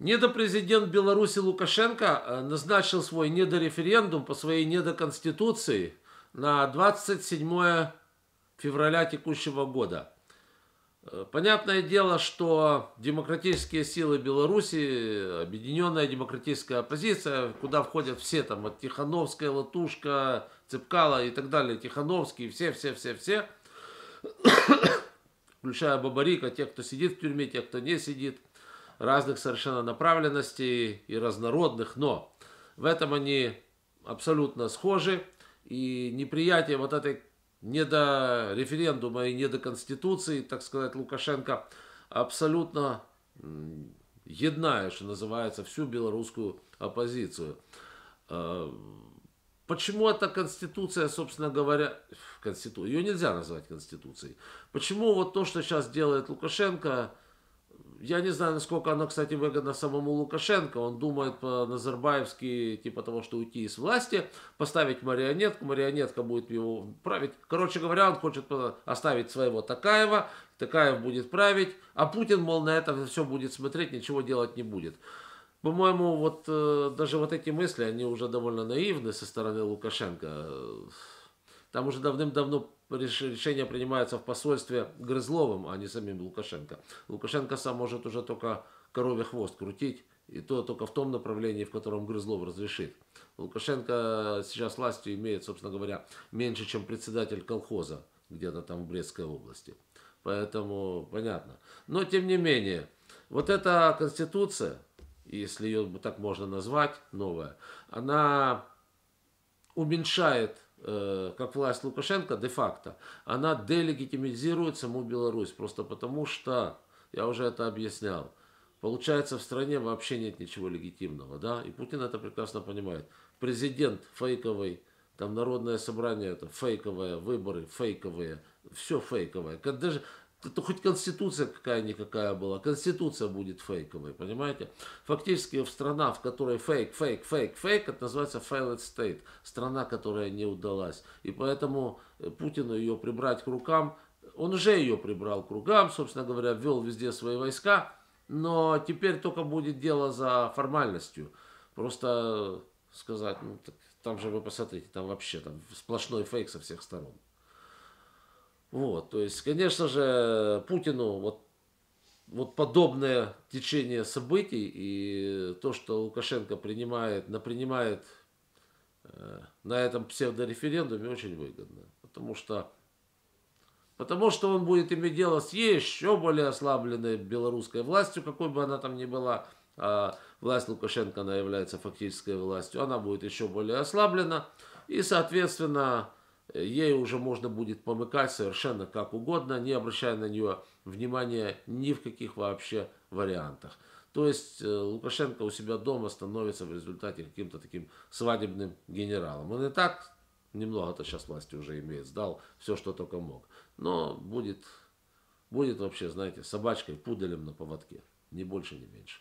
Недопрезидент Беларуси Лукашенко э, назначил свой недореферендум по своей недоконституции на 27 февраля текущего года. Э, понятное дело, что демократические силы Беларуси, объединенная демократическая оппозиция, куда входят все там, от Тихановская, Латушка, Цепкала и так далее, Тихановский, все-все-все-все, включая Бабарика, те, кто сидит в тюрьме, те, кто не сидит – разных совершенно направленностей и разнородных, но в этом они абсолютно схожи, и неприятие вот этой не до референдума и не до Конституции, так сказать, Лукашенко абсолютно едная, что называется, всю белорусскую оппозицию. А, почему эта конституция, собственно говоря, конститу... ее нельзя назвать конституцией? Почему вот то, что сейчас делает Лукашенко, я не знаю, насколько оно, кстати, выгодно самому Лукашенко. Он думает по-назарбаевски, типа того, что уйти из власти, поставить марионетку, марионетка будет его править. Короче говоря, он хочет оставить своего Такаева, Такаев будет править, а Путин, мол, на это все будет смотреть, ничего делать не будет. По-моему, вот э, даже вот эти мысли, они уже довольно наивны со стороны Лукашенко. Там уже давным-давно решения принимаются в посольстве Грызловым, а не самим Лукашенко. Лукашенко сам может уже только корове хвост крутить, и то только в том направлении, в котором Грызлов разрешит. Лукашенко сейчас властью имеет, собственно говоря, меньше, чем председатель колхоза где-то там в Брестской области. Поэтому понятно. Но тем не менее, вот эта конституция, если ее так можно назвать, новая, она уменьшает Э, как власть Лукашенко де-факто, она делегитимизирует саму Беларусь, просто потому что, я уже это объяснял, получается в стране вообще нет ничего легитимного, да, и Путин это прекрасно понимает. Президент фейковый, там народное собрание это фейковое, выборы фейковые, все фейковое. Когда даже это хоть конституция какая-никакая была, конституция будет фейковой, понимаете? Фактически страна, в которой фейк, фейк, фейк, фейк, это называется failed state, страна, которая не удалась. И поэтому э, Путину ее прибрать к рукам, он уже ее прибрал к рукам, собственно говоря, ввел везде свои войска, но теперь только будет дело за формальностью. Просто сказать, ну, так, там же вы посмотрите, там вообще там сплошной фейк со всех сторон. Вот, то есть, конечно же, Путину вот, вот подобное течение событий и то, что Лукашенко принимает, напринимает э, на этом псевдореферендуме, очень выгодно. Потому что, потому что он будет иметь дело с еще более ослабленной белорусской властью, какой бы она там ни была, а власть Лукашенко, она является фактической властью, она будет еще более ослаблена. И, соответственно, Ей уже можно будет помыкать совершенно как угодно, не обращая на нее внимания ни в каких вообще вариантах. То есть э, Лукашенко у себя дома становится в результате каким-то таким свадебным генералом. Он и так немного-то сейчас власти уже имеет, сдал все, что только мог. Но будет, будет вообще, знаете, собачкой, пуделем на поводке. Ни больше, ни меньше.